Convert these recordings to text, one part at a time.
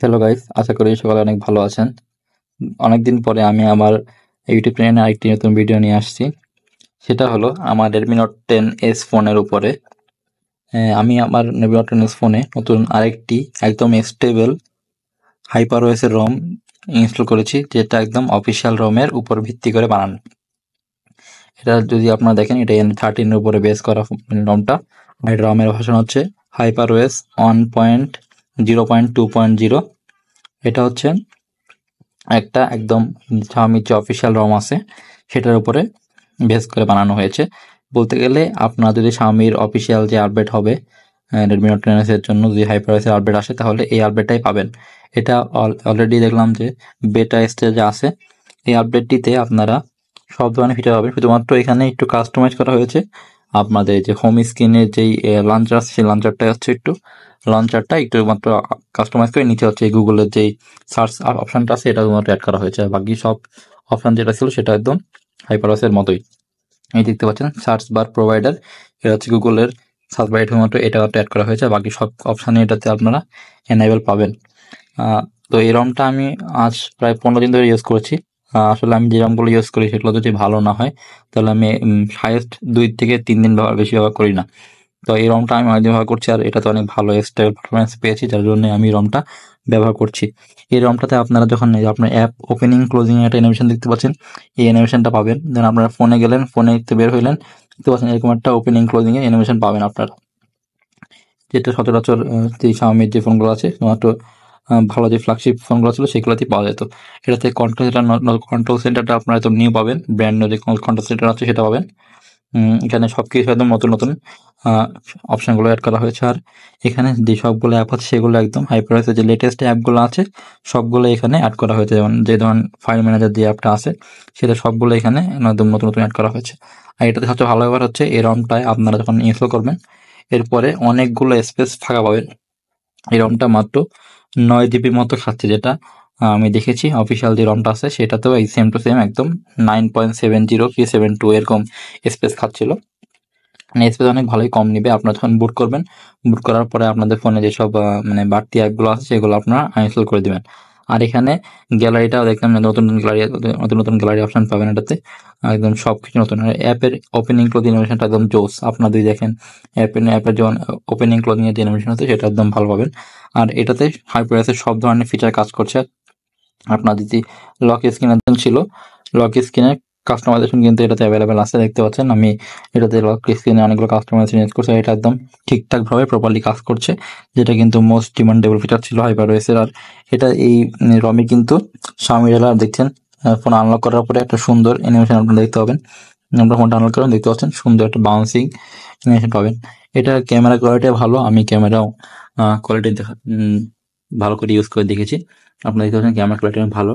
hello guys আশা করি সকালে অনেক ভালো আছেন অনেকদিন পরে আমি আমার ইউটিউব চ্যানেলে আরেকটি নতুন ভিডিও নিয়ে আসছি সেটা হলো আমার রেডমি নোট টেন এস ফোনের উপরে আমি আমার রেডমি নোট টেন এস ফোনে নতুন আরেকটি একদম স্টেবল হাইপার ওয়েসের রম ইনস্টল করেছি যেটা একদম অফিসিয়াল রমের উপর ভিত্তি করে বানানো এটা যদি আপনারা দেখেন এটা এন থার্টিনের উপরে বেস করা রমটা আর রমের ভাষণ হচ্ছে hyper OS one point zero point two point zero এটা হচ্ছে একটা একদম শাওমির যে অফিসিয়াল রম আছে সেটার উপরে বেস করে বানানো হয়েছে বলতে গেলে আপনার যদি স্বামীর অফিসিয়াল যে আপডেট হবে রেডমি নোট টেন এর জন্য যদি হাইপারওয়েসের আপডেট আসে তাহলে এই আপডেটটাই পাবেন এটা অলরেডি দেখলাম যে বেটা স্টেজে আছে এই আপডেটটিতে আপনারা সব ধরনের ফিচার পাবেন শুধুমাত্র এখানে একটু কাস্টমাইজ করা হয়েছে আপনাদের যে হোম স্ক্রিনে যেই লঞ্চার সেই লঞ্চারটা হচ্ছে একটু লঞ্চারটা একটু মাত্র কাস্টমাইজ করে নিচে হচ্ছে গুগলের যেই সার্চ অপশানটা আছে এটা মাত্র অ্যাড করা হয়েছে বাকি সব অপশান যেটা ছিল সেটা একদম হাইপারওয়াসের মতোই এই দেখতে পাচ্ছেন সার্চ বার প্রোভাইডার এটা হচ্ছে গুগলের সার্চ বার এটার এটা অ্যাড করা হয়েছে বাকি সব অপশানে এটাতে আপনারা এনাইবেল পাবেন তো এই রমটা আমি আজ প্রায় পনেরো দিন ধরে ইউজ করেছি আসলে আমি যে রঙগুলো ইউজ করি সেগুলো যদি ভালো না হয় তাহলে আমি হায়েস্ট দুই থেকে তিন দিন ব্যবহার বেশি ব্যবহার করি না তো এই রমটা আমি অনেকদিন ব্যবহার করছি আর এটা তো অনেক ভালো স্টাইল পারফরমেন্স পেয়েছি যার জন্য আমি রমটা ব্যবহার করছি এই রমটাতে আপনারা যখন আপনার অ্যাপ ওপেনিং ক্লোজিং একটা অ্যানিমেশন দেখতে পাচ্ছেন এই অ্যানিমেশনটা পাবেন দেন আপনারা ফোনে গেলেন ফোনে দেখতে বের হইলেন দেখতে পাচ্ছেন এরকম একটা ওপেনিং ক্লোজিং অ্যানিমেশন পাবেন আপনারা যেটা সচরাচর যে সামির যে ফোনগুলো আছে শুধুমাত্র ভালো যে ফ্ল্যাগশিপ ফোনগুলো ছিল সেগুলোতেই পাওয়া যেত এটাতে কন্ট্রোল সেন্টার কন্ট্রোল সেন্টারটা আপনারা একদম নিউ পাবেন ব্র্যান্ড নিউ যে কন্ট্রোল সেন্টার আছে সেটা পাবেন এখানে সব কিছু একদম নতুন নতুন অপশানগুলো অ্যাড করা হয়েছে আর এখানে যে সবগুলো অ্যাপ আছে সেগুলো একদম হাইপ্রাইসের যে লেটেস্ট অ্যাপগুলো আছে সবগুলো এখানে অ্যাড করা হয়েছে যেমন যে ধরুন ফাইল ম্যানেজার যে অ্যাপটা আছে সেটা সবগুলো এখানে একদম নতুন নতুন অ্যাড করা হয়েছে আর এটাতে সবচেয়ে ভালো ব্যাপার হচ্ছে এই রমটায় আপনারা যখন ইনস্টল করবেন এরপরে অনেকগুলো স্পেস ফাঁকা পাবেন এই রমটা মাত্র নয় জিবি মতো খাচ্ছে যেটা আমি দেখেছি অফিসিয়াল যে রমটা আছে সেটাতেও এই সেম টু সেম একদম নাইন পয়েন্ট সেভেন জিরো কি সেভেন টু এরকম স্পেস খাচ্ছিল স্পেস অনেক ভালোই কম নেবে আপনারা যখন বুট করবেন বুট করার পরে আপনাদের ফোনে যেসব মানে বাড়তি অ্যাপগুলো আছে সেগুলো আপনারা আনইনস্টল করে দেবেন আর এখানে গ্যালারিটাও দেখলাম নতুন নতুন গ্যালারি নতুন নতুন গ্যালারি অপশন পাবেন এটাতে একদম সব কিছু নতুন অ্যাপের ওপেনিং ক্লোদিং অ্যানিমেশনটা একদম জোস আপনার যদি দেখেন অ্যাপের অ্যাপের যেমন ওপেনিং ক্লোদিং যে অ্যানিমেশন হচ্ছে সেটা একদম ভালো পাবেন আর এটাতে হাইপ্রেসের সব ধরনের ফিচার কাজ করছে আপনার যদি লক স্ক্রিন ছিল লক স্ক্রিনে কাস্টমাইজেশন কিন্তু এটাতে অ্যাভেলেবেল আছে দেখতে পাচ্ছেন আমি এটাতে লক স্ক্রিনে অনেকগুলো কাস্টমাইজেশন ইউজ করছি এটা একদম ঠিকঠাকভাবে প্রপারলি কাজ করছে যেটা কিন্তু মোস্ট ডিমান্ডেবল ফিচার ছিল হাইপার ওয়েসের আর এটা এই রমে কিন্তু স্বামী আর দেখছেন ফোন আনলক করার পরে একটা সুন্দর অ্যানিমেশন আপনারা দেখতে পাবেন আপনার ফোনটা আনলক করেন দেখতে পাচ্ছেন সুন্দর একটা বাউন্সিং অ্যানিমেশন পাবেন এটা ক্যামেরা কোয়ালিটি ভালো আমি ক্যামেরাও কোয়ালিটি দেখা ভালো করে ইউজ করে দেখেছি আপনারা দেখতে পাচ্ছেন ক্যামেরা কোয়ালিটি ভালো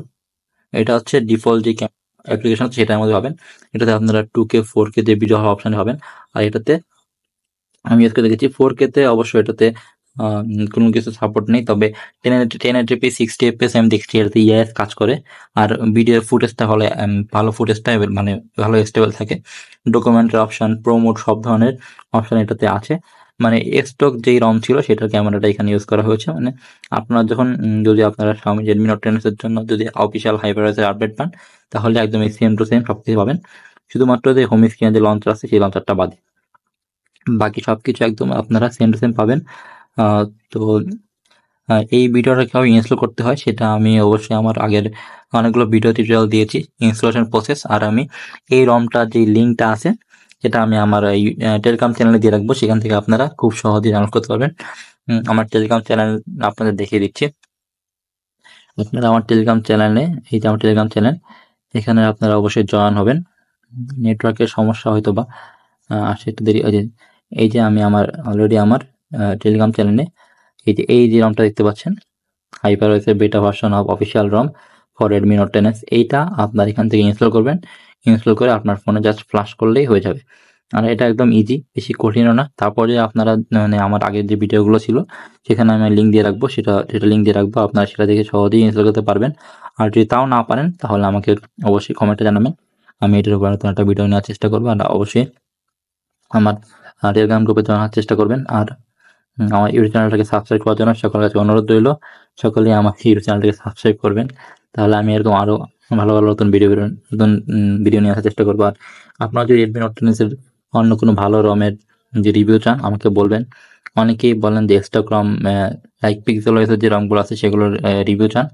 এটা হচ্ছে ডিফল্ট যে ক্যামেরা অ্যাপ্লিকেশন আছে সেটার মধ্যে পাবেন এটাতে আপনারা টু কে ফোর কে যে ভিডিও অপশানে পাবেন আর এটাতে আমি আজকে দেখেছি ফোর কেতে অবশ্যই এটাতে কোনো কিছু সাপোর্ট নেই তবে ten ten P sixty FPS আমি দেখছি এটাতে ইয়াস e কাজ করে আর ভিডিও ফুটেজটা হলে ভালো ফুটেজটা মানে ভালো স্টেবল থাকে ডকুমেন্টের অপশান প্রোমোট সব ধরনের অপশান এটাতে আছে মানে এক্সটক যেই রম ছিল সেটার ক্যামেরাটা এখানে ইউজ করা হয়েছে মানে আপনারা যখন যদি আপনারা সামি রেডমি নোট টেনের জন্য যদি অফিসিয়াল হাইপারাইজার আপডেট পান তাহলে একদম এই সেম টু সেম সব কিছু পাবেন শুধুমাত্র যে হোম স্ক্রিনে যে লঞ্চার আছে সেই লঞ্চারটা বাদে বাকি সব কিছু একদম আপনারা সেম টু সেম পাবেন তো এই ভিডিওটা কীভাবে ইনস্টল করতে হয় সেটা আমি অবশ্যই আমার আগের অনেকগুলো ভিডিও টিউটোরিয়াল দিয়েছি ইনস্টলেশন প্রসেস আর আমি এই রমটা যে লিঙ্কটা আছে যেটা আমি আমার এই টেলিগ্রাম চ্যানেলে দিয়ে রাখবো সেখান থেকে আপনারা খুব সহজে ডাউনলোড করতে পারবেন আমার টেলিগ্রাম চ্যানেল আপনাদের দেখিয়ে দিচ্ছি আপনারা আমার টেলিগ্রাম চ্যানেলে এই যে আমার টেলিগ্রাম চ্যানেল এখানে আপনারা অবশ্যই জয়েন হবেন নেটওয়ার্কের সমস্যা হয়তো বা আসে একটু দেরি এই যে আমি আমার অলরেডি আমার টেলিগ্রাম চ্যানেলে এই যে এই যে রমটা দেখতে পাচ্ছেন হাইপার ওয়েসের beta version of official ROM for Redmi Note ten এইটা আপনার এখান থেকে ইনস্টল করবেন ইনস্টল করে আপনার ফোনে জাস্ট ফ্লাশ করলেই হয়ে যাবে আর এটা একদম ইজি বেশি কঠিনও না তারপরে আপনারা মানে আমার আগের যে ভিডিওগুলো ছিল সেখানে আমি লিঙ্ক দিয়ে রাখবো সেটা সেটা লিঙ্ক দিয়ে রাখবো আপনারা সেটা দেখে সহজেই ইনস্টল করতে পারবেন আর যদি তাও না পারেন তাহলে আমাকে অবশ্যই কমেন্টে জানাবেন আমি এটার উপর একটা ভিডিও নেওয়ার চেষ্টা করবো আর অবশ্যই আমার টেলিগ্রাম গ্রুপে জানার চেষ্টা করবেন আর আমার ইউটিউব চ্যানেলটাকে সাবস্ক্রাইব করার জন্য সকলের কাছে অনুরোধ রইল সকলেই আমার ইউটিউব চ্যানেলটাকে সাবস্ক্রাইব করবেন তাহলে আমি এরকম আরও ভালো ভালো নতুন ভিডিও নতুন ভিডিও নিয়ে আসার চেষ্টা করবো আর আপনারা যদি রেডমি নোট টেনিসের অন্য কোনো ভালো রমের যে রিভিউ চান আমাকে বলবেন অনেকেই বলেন যে এক্সট্রা ক্রম লাইক পিক্সেল ওয়েসের যে রঙগুলো আছে সেগুলোর রিভিউ চান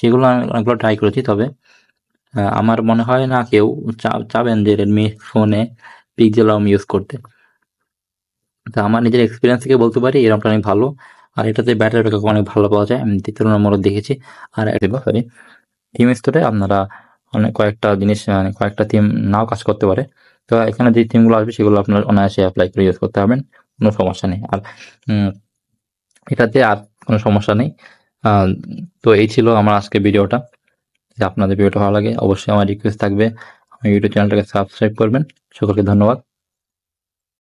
সেগুলো আমি অনেকগুলো ট্রাই করেছি তবে আমার মনে হয় না কেউ চাবেন যে রেডমি ফোনে পিক্সেল রম ইউজ করতে তো আমার নিজের এক্সপিরিয়েন্স থেকে বলতে পারি এই রমটা অনেক ভালো আর এটাতে ব্যাটারি ব্যাকআপ অনেক ভালো পাওয়া যায় আমি তুলনামূলক দেখেছি আর সরি থিম স্টোরে আপনারা অনেক কয়েকটা জিনিস মানে কয়েকটা থিম নাও কাজ করতে পারে তো এখানে যে থিমগুলো আসবে সেগুলো আপনার অনায়াসে অ্যাপ্লাই করে ইউজ করতে পারবেন কোনো সমস্যা নেই আর এটাতে আর কোনো সমস্যা নেই তো এই ছিল আমার আজকে ভিডিওটা যে আপনাদের ভিডিওটা ভালো লাগে অবশ্যই আমার রিকোয়েস্ট থাকবে আমার ইউটিউব চ্যানেলটাকে সাবস্ক্রাইব করবেন সকলকে ধন্যবাদ